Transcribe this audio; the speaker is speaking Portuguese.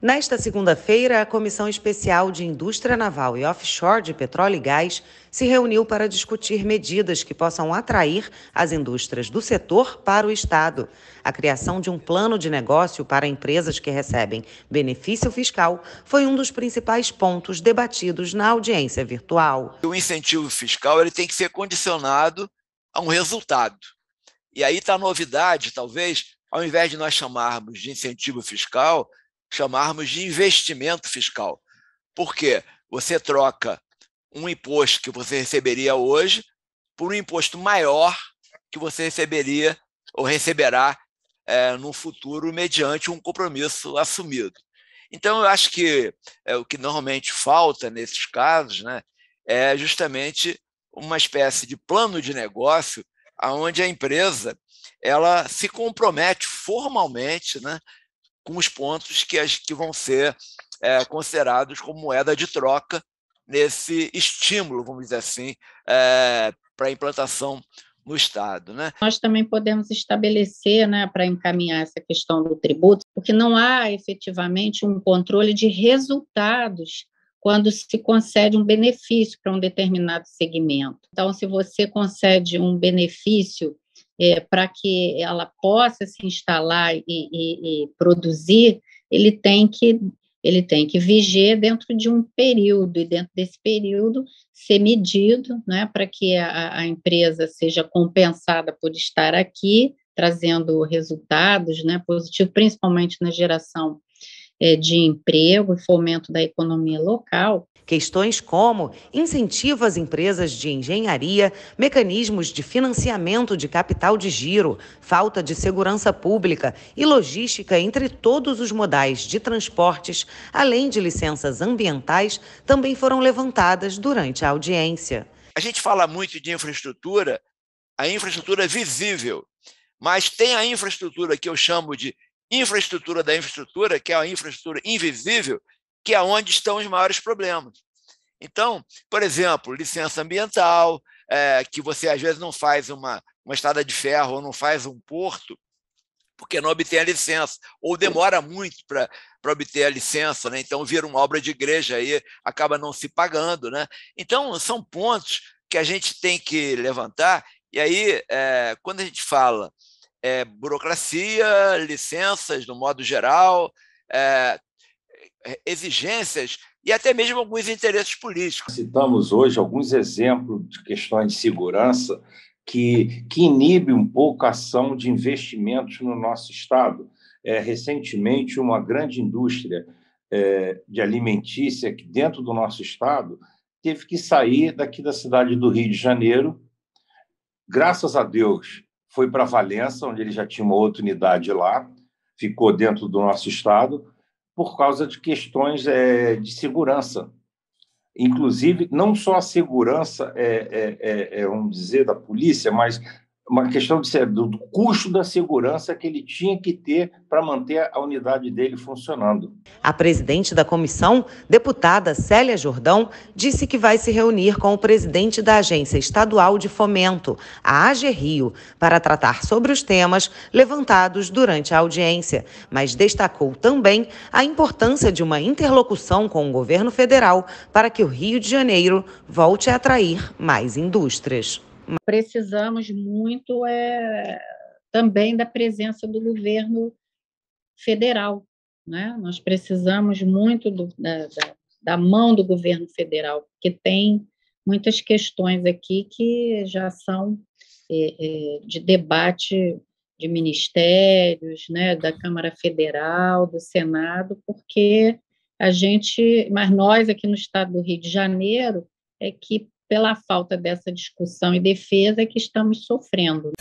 Nesta segunda-feira, a Comissão Especial de Indústria Naval e Offshore de Petróleo e Gás se reuniu para discutir medidas que possam atrair as indústrias do setor para o Estado. A criação de um plano de negócio para empresas que recebem benefício fiscal foi um dos principais pontos debatidos na audiência virtual. O incentivo fiscal ele tem que ser condicionado a um resultado. E aí está a novidade, talvez, ao invés de nós chamarmos de incentivo fiscal, chamarmos de investimento fiscal. porque Você troca um imposto que você receberia hoje por um imposto maior que você receberia ou receberá é, no futuro mediante um compromisso assumido. Então, eu acho que é, o que normalmente falta nesses casos né, é justamente uma espécie de plano de negócio onde a empresa ela se compromete formalmente né, com os pontos que, as, que vão ser é, considerados como moeda de troca nesse estímulo, vamos dizer assim, é, para a implantação no Estado. Né? Nós também podemos estabelecer, né, para encaminhar essa questão do tributo, porque não há efetivamente um controle de resultados quando se concede um benefício para um determinado segmento. Então, se você concede um benefício é, para que ela possa se instalar e, e, e, produzir, ele tem que ele tem que viger dentro de um período e dentro desse período ser medido, né, para que a, a empresa seja compensada por estar aqui, trazendo resultados, né, positivo, principalmente na geração é, de emprego e fomento da economia local. Questões como incentivo às empresas de engenharia, mecanismos de financiamento de capital de giro, falta de segurança pública e logística entre todos os modais de transportes, além de licenças ambientais, também foram levantadas durante a audiência. A gente fala muito de infraestrutura, a infraestrutura é visível, mas tem a infraestrutura que eu chamo de infraestrutura da infraestrutura, que é a infraestrutura invisível, que é onde estão os maiores problemas. Então, por exemplo, licença ambiental, é, que você às vezes não faz uma, uma estrada de ferro ou não faz um porto, porque não obtém a licença, ou demora muito para obter a licença, né? então vira uma obra de igreja aí acaba não se pagando. Né? Então, são pontos que a gente tem que levantar, e aí, é, quando a gente fala é, burocracia, licenças no modo geral, é, é, exigências e até mesmo alguns interesses políticos. Citamos hoje alguns exemplos de questões de segurança que, que inibe um pouco a ação de investimentos no nosso Estado. É, recentemente, uma grande indústria é, de alimentícia que dentro do nosso Estado teve que sair daqui da cidade do Rio de Janeiro. Graças a Deus, foi para uhum. Valença, onde ele já tinha uma outra unidade lá, ficou dentro do nosso estado, por causa de questões é, de segurança. Inclusive, não só a segurança, é, é, é, vamos dizer, da polícia, mas uma questão de, do, do custo da segurança que ele tinha que ter para manter a unidade dele funcionando. A presidente da comissão, deputada Célia Jordão, disse que vai se reunir com o presidente da Agência Estadual de Fomento, a AG Rio, para tratar sobre os temas levantados durante a audiência, mas destacou também a importância de uma interlocução com o governo federal para que o Rio de Janeiro volte a atrair mais indústrias. Precisamos muito é, também da presença do governo federal. Né? Nós precisamos muito do, da, da, mão do governo federal, porque tem muitas questões aqui que já são é, é, de debate de ministérios, né, da Câmara Federal, do Senado, porque a gente, mas nós aqui no estado do Rio de Janeiro, é que pela falta dessa discussão e defesa que estamos sofrendo.